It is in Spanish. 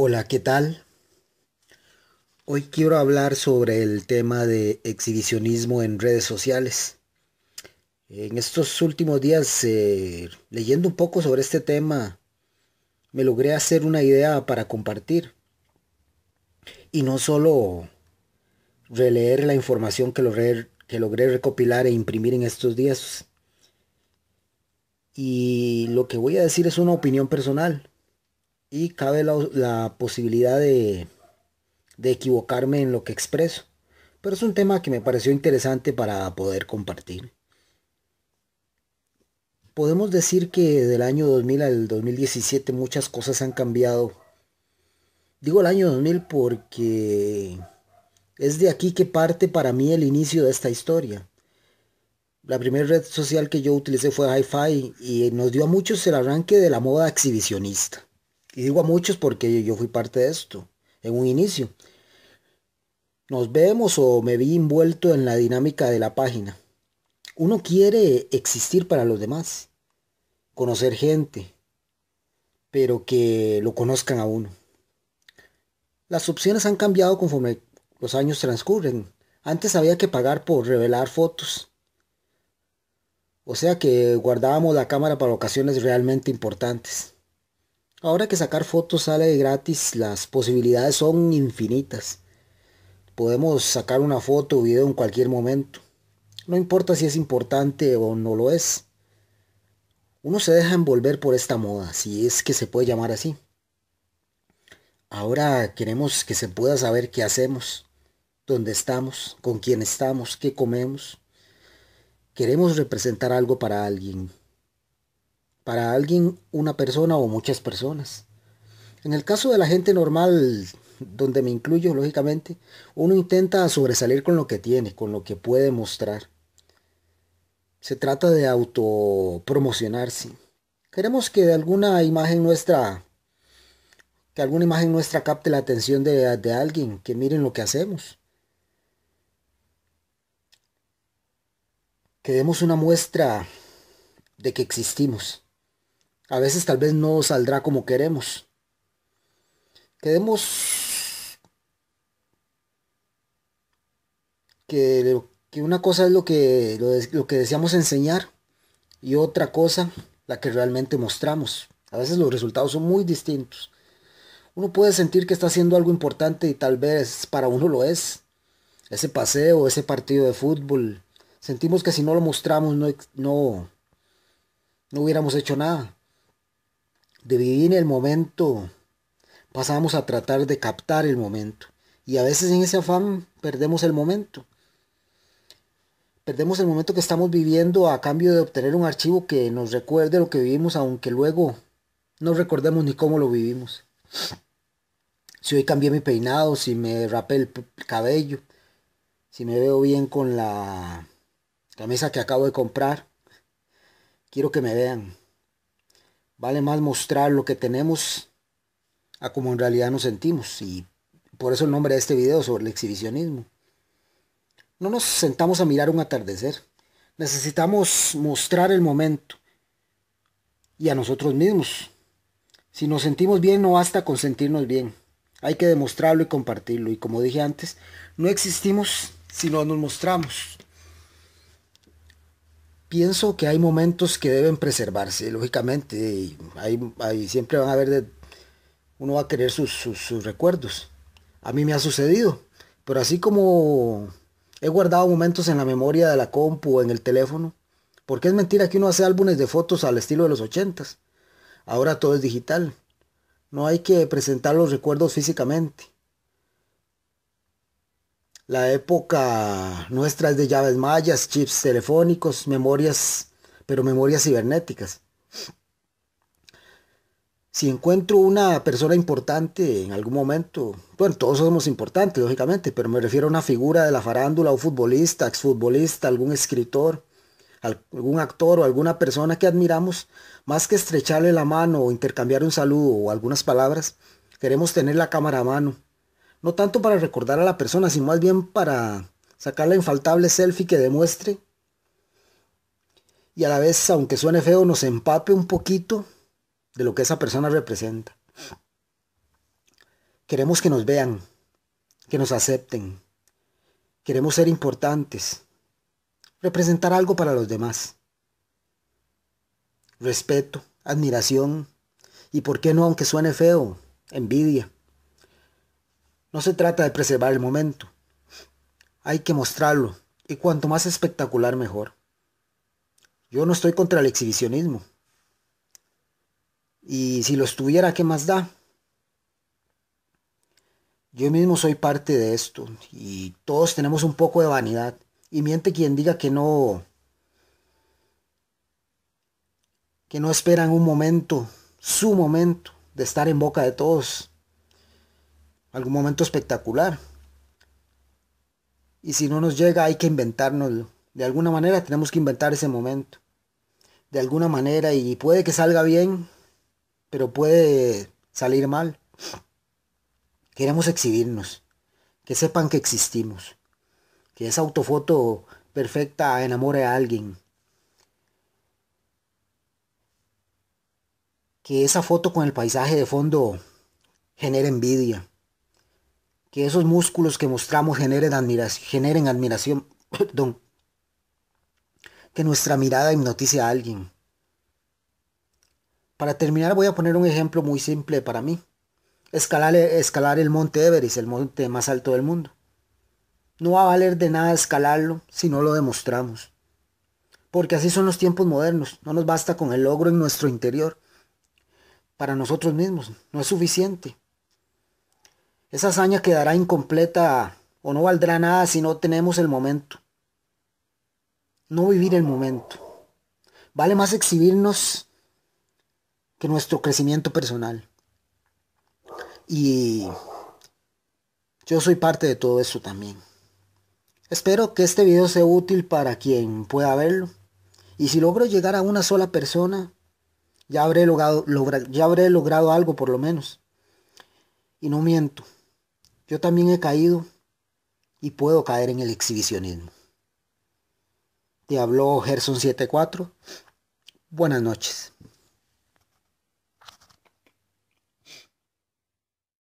Hola, ¿qué tal? Hoy quiero hablar sobre el tema de exhibicionismo en redes sociales. En estos últimos días, eh, leyendo un poco sobre este tema, me logré hacer una idea para compartir. Y no solo releer la información que logré recopilar e imprimir en estos días. Y lo que voy a decir es una opinión personal y cabe la, posibilidad de, de equivocarme en lo que expreso. Pero es un tema que me pareció interesante para poder compartir. Podemos decir que del año 2000 al 2017 muchas cosas han cambiado. Digo el año 2000 porque es de aquí que parte para mí el inicio de esta historia. La primera red social que yo utilicé fue Hi-Fi y nos dio a muchos el arranque de la moda exhibicionista. Y digo a muchos porque yo fui parte de esto en un inicio. Nos vemos o me vi envuelto en la dinámica de la página. Uno quiere existir para los demás, conocer gente, pero que lo conozcan a uno. Las opciones han cambiado conforme los años transcurren. Antes había que pagar por revelar fotos. O sea que guardábamos la cámara para ocasiones realmente importantes. Ahora que sacar fotos sale gratis, las posibilidades son infinitas. Podemos sacar una foto o video en cualquier momento. No importa si es importante o no lo es. Uno se deja envolver por esta moda, si es que se puede llamar así. Ahora queremos que se pueda saber qué hacemos, dónde estamos, con quién estamos, qué comemos. Queremos representar algo para alguien, para alguien una persona o muchas personas. En el caso de la gente normal, donde me incluyo, lógicamente, uno intenta sobresalir con lo que tiene, con lo que puede mostrar. Se trata de autopromocionarse. Queremos que alguna imagen nuestra, que alguna imagen nuestra capte la atención de, de alguien, que miren lo que hacemos. Que demos una muestra de que existimos. A veces tal vez no saldrá como queremos. Queremos que, una cosa es lo que, que deseamos enseñar y otra cosa la que realmente mostramos. A veces los resultados son muy distintos. Uno puede sentir que está haciendo algo importante y tal vez para uno lo es. Ese paseo, ese partido de fútbol. Sentimos que si no lo mostramos no, no hubiéramos hecho nada de vivir el momento, pasamos a tratar de captar el momento. Y a veces en ese afán perdemos el momento. Perdemos el momento que estamos viviendo a cambio de obtener un archivo que nos recuerde lo que vivimos, aunque luego no recordemos ni cómo lo vivimos. Si hoy cambié mi peinado, si me rapé el cabello, si me veo bien con la camisa que acabo de comprar, quiero que me vean. Vale más mostrar lo que tenemos a como en realidad nos sentimos. Y por eso el nombre de este video sobre el exhibicionismo. No nos sentamos a mirar un atardecer. Necesitamos mostrar el momento y a nosotros mismos. Si nos sentimos bien no basta con sentirnos bien. Hay que demostrarlo y compartirlo. Y como dije antes, no existimos si no nos mostramos pienso que hay momentos que deben preservarse, lógicamente. Hay, siempre van a haber, uno va a querer sus, sus, recuerdos. A mí me ha sucedido, pero así como he guardado momentos en la memoria de la compu o en el teléfono, porque es mentira que uno hace álbumes de fotos al estilo de los ochentas. Ahora todo es digital. No hay que presentar los recuerdos físicamente la época nuestra es de llaves mayas, chips telefónicos, memorias, pero memorias cibernéticas. Si encuentro una persona importante en algún momento, bueno, todos somos importantes, lógicamente, pero me refiero a una figura de la farándula, o futbolista, exfutbolista, algún escritor, algún actor o alguna persona que admiramos, más que estrecharle la mano o intercambiar un saludo o algunas palabras, queremos tener la cámara a mano no tanto para recordar a la persona, sino más bien para sacar la infaltable selfie que demuestre. Y a la vez, aunque suene feo, nos empape un poquito de lo que esa persona representa. Queremos que nos vean, que nos acepten. Queremos ser importantes, representar algo para los demás. Respeto, admiración y, ¿por qué no, aunque suene feo, envidia. No se trata de preservar el momento. Hay que mostrarlo, y cuanto más espectacular mejor. Yo no estoy contra el exhibicionismo. Y si lo estuviera, ¿qué más da? Yo mismo soy parte de esto y todos tenemos un poco de vanidad. Y miente quien diga que no que no esperan un momento, su momento de estar en boca de todos algún momento espectacular. Y si no nos llega hay que inventárnoslo. De alguna manera tenemos que inventar ese momento. De alguna manera y puede que salga bien, pero puede salir mal. Queremos exhibirnos, que sepan que existimos, que esa autofoto perfecta enamore a alguien, que esa foto con el paisaje de fondo genere envidia que esos músculos que mostramos generen admiración, generen admiración que nuestra mirada hipnotice a alguien. Para terminar voy a poner un ejemplo muy simple para mí. escalar el monte Everest, el monte más alto del mundo. No va a valer de nada escalarlo si no lo demostramos. Porque así son los tiempos modernos. No nos basta con el logro en nuestro interior. Para nosotros mismos no es suficiente. Esa hazaña quedará incompleta o no valdrá nada si no tenemos el momento. No vivir el momento. Vale más exhibirnos que nuestro crecimiento personal. Y yo soy parte de todo eso también. Espero que este video sea útil para quien pueda verlo. Y si logro llegar a una sola persona, ya habré logrado, ya habré logrado algo por lo menos. Y no miento. Yo también he caído y puedo caer en el exhibicionismo. Te habló Gerson 74. Buenas noches.